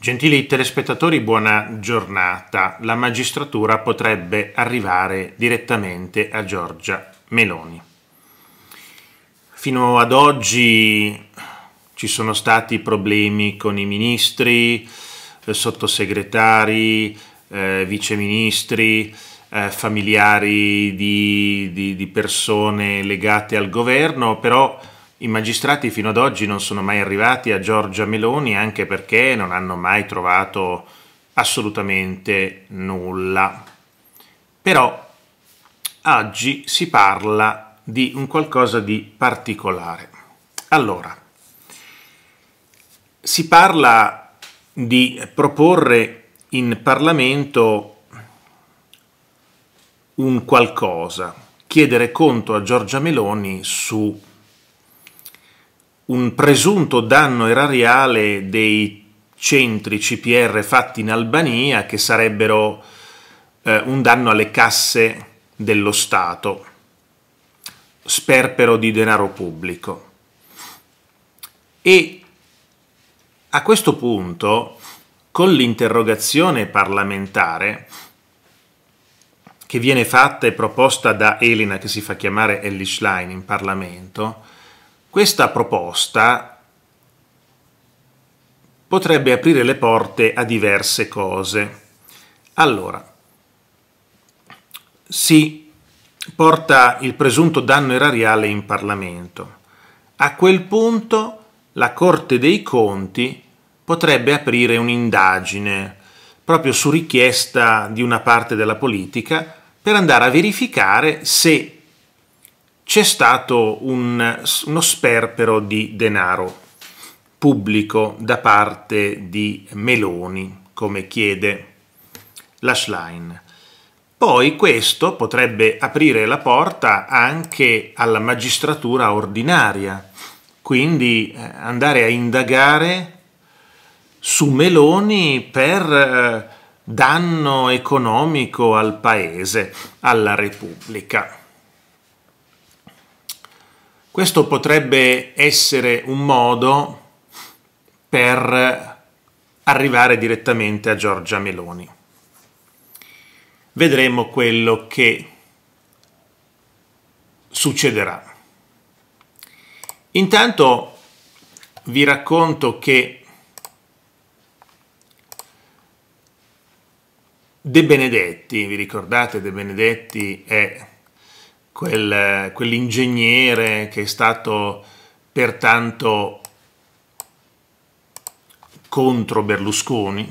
Gentili telespettatori, buona giornata. La magistratura potrebbe arrivare direttamente a Giorgia Meloni. Fino ad oggi ci sono stati problemi con i ministri, eh, sottosegretari, eh, viceministri, eh, familiari di, di, di persone legate al governo, però i magistrati fino ad oggi non sono mai arrivati a Giorgia Meloni anche perché non hanno mai trovato assolutamente nulla. Però oggi si parla di un qualcosa di particolare. Allora, si parla di proporre in Parlamento un qualcosa, chiedere conto a Giorgia Meloni su un presunto danno erariale dei centri CPR fatti in Albania che sarebbero eh, un danno alle casse dello Stato, sperpero di denaro pubblico. E a questo punto, con l'interrogazione parlamentare che viene fatta e proposta da Elena, che si fa chiamare Ellie Schlein in Parlamento, questa proposta potrebbe aprire le porte a diverse cose. Allora, si porta il presunto danno erariale in Parlamento. A quel punto la Corte dei Conti potrebbe aprire un'indagine proprio su richiesta di una parte della politica per andare a verificare se c'è stato un, uno sperpero di denaro pubblico da parte di Meloni, come chiede la Schlein. Poi questo potrebbe aprire la porta anche alla magistratura ordinaria, quindi eh, andare a indagare su Meloni per eh, danno economico al Paese, alla Repubblica. Questo potrebbe essere un modo per arrivare direttamente a Giorgia Meloni. Vedremo quello che succederà. Intanto vi racconto che De Benedetti, vi ricordate De Benedetti è quel, quell'ingegnere che è stato pertanto contro Berlusconi,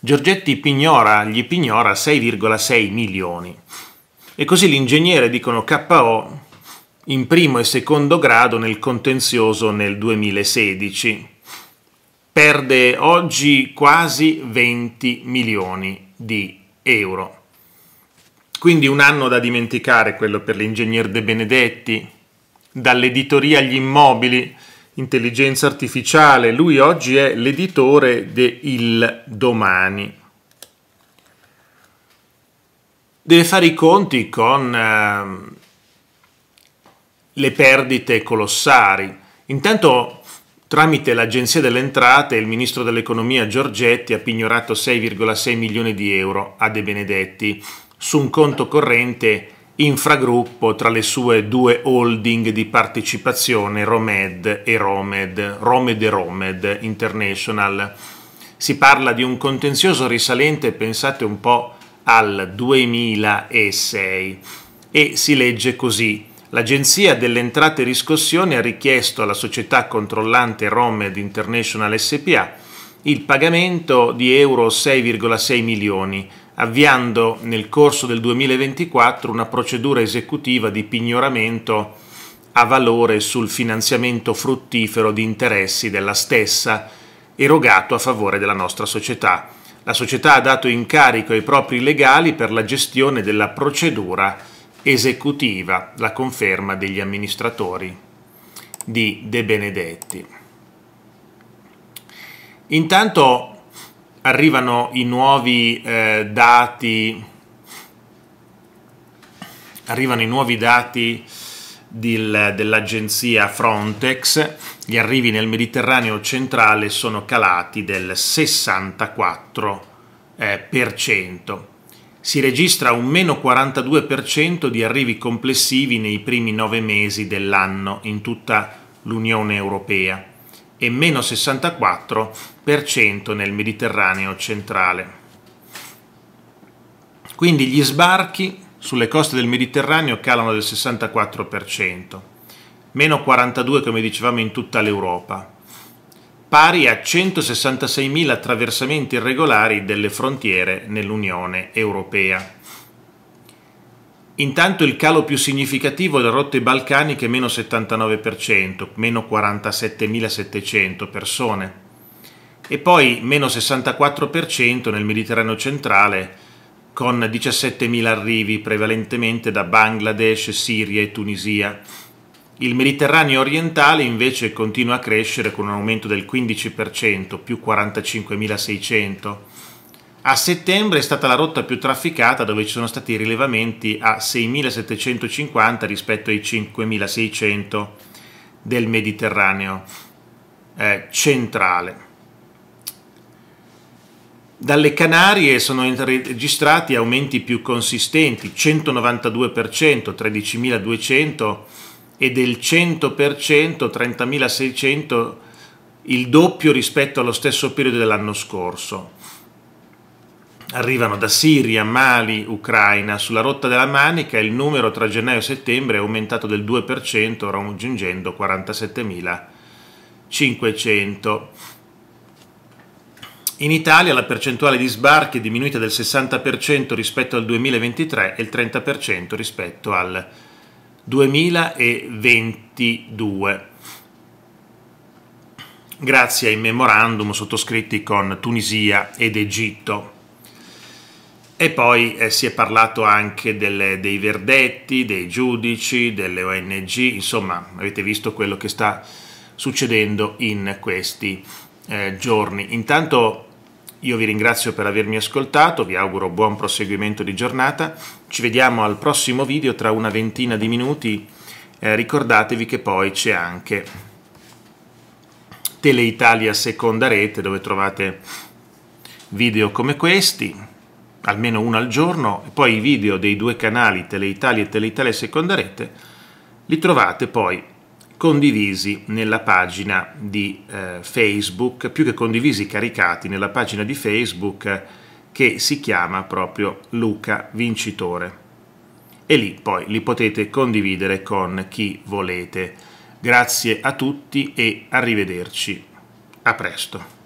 Giorgetti pignora, gli pignora 6,6 milioni. E così l'ingegnere, dicono KO, in primo e secondo grado nel contenzioso nel 2016. Perde oggi quasi 20 milioni di euro. Quindi un anno da dimenticare quello per l'ingegner De Benedetti, dall'editoria agli immobili, intelligenza artificiale, lui oggi è l'editore de Il Domani. Deve fare i conti con eh, le perdite colossali. Intanto tramite l'Agenzia delle Entrate il ministro dell'Economia Giorgetti ha pignorato 6,6 milioni di euro a De Benedetti su un conto corrente infragruppo tra le sue due holding di partecipazione Romed e Romed, Romed e Romed International. Si parla di un contenzioso risalente, pensate un po', al 2006 e si legge così. L'Agenzia delle Entrate e Riscossioni ha richiesto alla società controllante Romed International SPA il pagamento di euro 6,6 milioni avviando nel corso del 2024 una procedura esecutiva di pignoramento a valore sul finanziamento fruttifero di interessi della stessa erogato a favore della nostra società. La società ha dato incarico ai propri legali per la gestione della procedura esecutiva, la conferma degli amministratori di De Benedetti. Intanto arrivano i nuovi eh, dati arrivano i nuovi dati del, dell'agenzia Frontex gli arrivi nel Mediterraneo centrale sono calati del 64% eh, si registra un meno 42% di arrivi complessivi nei primi nove mesi dell'anno in tutta l'Unione Europea e meno 64% nel Mediterraneo centrale. Quindi gli sbarchi sulle coste del Mediterraneo calano del 64%, meno 42% come dicevamo in tutta l'Europa, pari a 166.000 attraversamenti irregolari delle frontiere nell'Unione Europea. Intanto il calo più significativo è le rotte balcaniche, meno 79%, meno 47.700 persone, e poi meno 64% nel Mediterraneo centrale, con 17.000 arrivi prevalentemente da Bangladesh, Siria e Tunisia. Il Mediterraneo orientale invece continua a crescere con un aumento del 15%, più 45.600 a settembre è stata la rotta più trafficata dove ci sono stati rilevamenti a 6.750 rispetto ai 5.600 del Mediterraneo eh, centrale. Dalle Canarie sono registrati aumenti più consistenti, 192%, 13.200 e del 100%, 30.600, il doppio rispetto allo stesso periodo dell'anno scorso arrivano da Siria, Mali, Ucraina. Sulla rotta della Manica il numero tra gennaio e settembre è aumentato del 2%, raggiungendo 47.500. In Italia la percentuale di sbarchi è diminuita del 60% rispetto al 2023 e il 30% rispetto al 2022 grazie ai memorandum sottoscritti con Tunisia ed Egitto. E poi eh, si è parlato anche delle, dei verdetti, dei giudici, delle ONG, insomma avete visto quello che sta succedendo in questi eh, giorni. Intanto io vi ringrazio per avermi ascoltato, vi auguro buon proseguimento di giornata, ci vediamo al prossimo video tra una ventina di minuti, eh, ricordatevi che poi c'è anche Teleitalia Seconda Rete dove trovate video come questi almeno uno al giorno, e poi i video dei due canali Teleitalia e Teleitalia Seconda Rete li trovate poi condivisi nella pagina di eh, Facebook, più che condivisi, caricati nella pagina di Facebook che si chiama proprio Luca Vincitore. E lì poi li potete condividere con chi volete. Grazie a tutti e arrivederci. A presto.